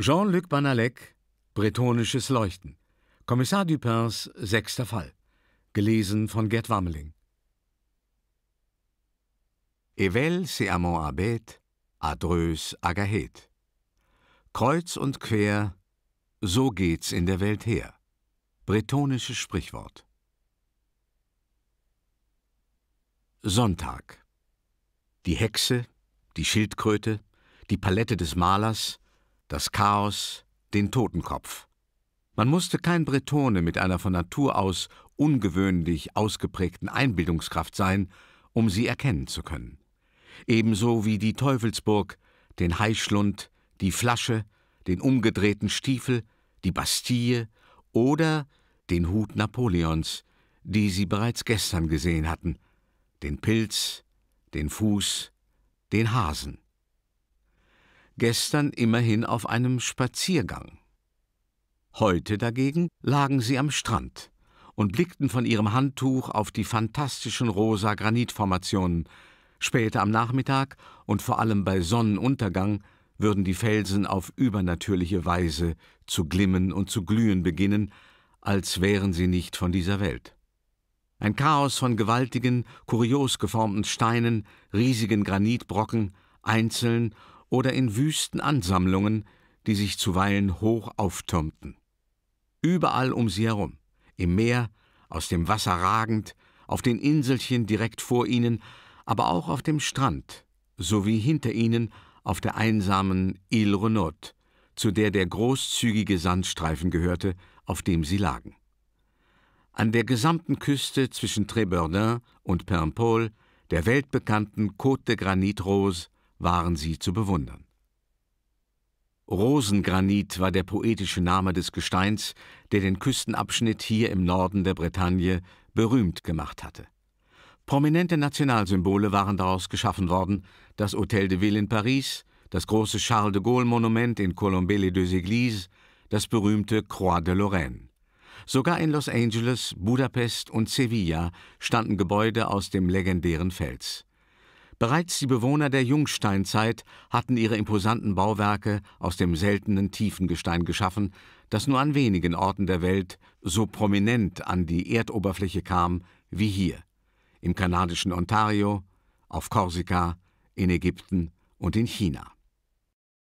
Jean-Luc Banalek, Bretonisches Leuchten. Kommissar Dupins sechster Fall. Gelesen von Gerd Wameling. Evel Seamon Abet, adreus Agahet. Kreuz und quer, so geht's in der Welt her. Bretonisches Sprichwort. Sonntag. Die Hexe, die Schildkröte, die Palette des Malers, das Chaos, den Totenkopf. Man musste kein Bretone mit einer von Natur aus ungewöhnlich ausgeprägten Einbildungskraft sein, um sie erkennen zu können. Ebenso wie die Teufelsburg, den Heischlund, die Flasche, den umgedrehten Stiefel, die Bastille oder den Hut Napoleons, die sie bereits gestern gesehen hatten, den Pilz, den Fuß, den Hasen gestern immerhin auf einem Spaziergang. Heute dagegen lagen sie am Strand und blickten von ihrem Handtuch auf die fantastischen rosa Granitformationen. Später am Nachmittag und vor allem bei Sonnenuntergang würden die Felsen auf übernatürliche Weise zu glimmen und zu glühen beginnen, als wären sie nicht von dieser Welt. Ein Chaos von gewaltigen, kurios geformten Steinen, riesigen Granitbrocken, einzeln oder in wüsten Ansammlungen, die sich zuweilen hoch auftürmten. Überall um sie herum, im Meer, aus dem Wasser ragend, auf den Inselchen direkt vor ihnen, aber auch auf dem Strand, sowie hinter ihnen auf der einsamen Ile Renaud, zu der der großzügige Sandstreifen gehörte, auf dem sie lagen. An der gesamten Küste zwischen Trébordin und Paimpol, der weltbekannten Côte de Granit Rose, waren sie zu bewundern. Rosengranit war der poetische Name des Gesteins, der den Küstenabschnitt hier im Norden der Bretagne berühmt gemacht hatte. Prominente Nationalsymbole waren daraus geschaffen worden, das Hôtel de Ville in Paris, das große Charles de Gaulle-Monument in Colombey-les-Deux-Églises, das berühmte Croix de Lorraine. Sogar in Los Angeles, Budapest und Sevilla standen Gebäude aus dem legendären Fels. Bereits die Bewohner der Jungsteinzeit hatten ihre imposanten Bauwerke aus dem seltenen Tiefengestein geschaffen, das nur an wenigen Orten der Welt so prominent an die Erdoberfläche kam wie hier, im kanadischen Ontario, auf Korsika, in Ägypten und in China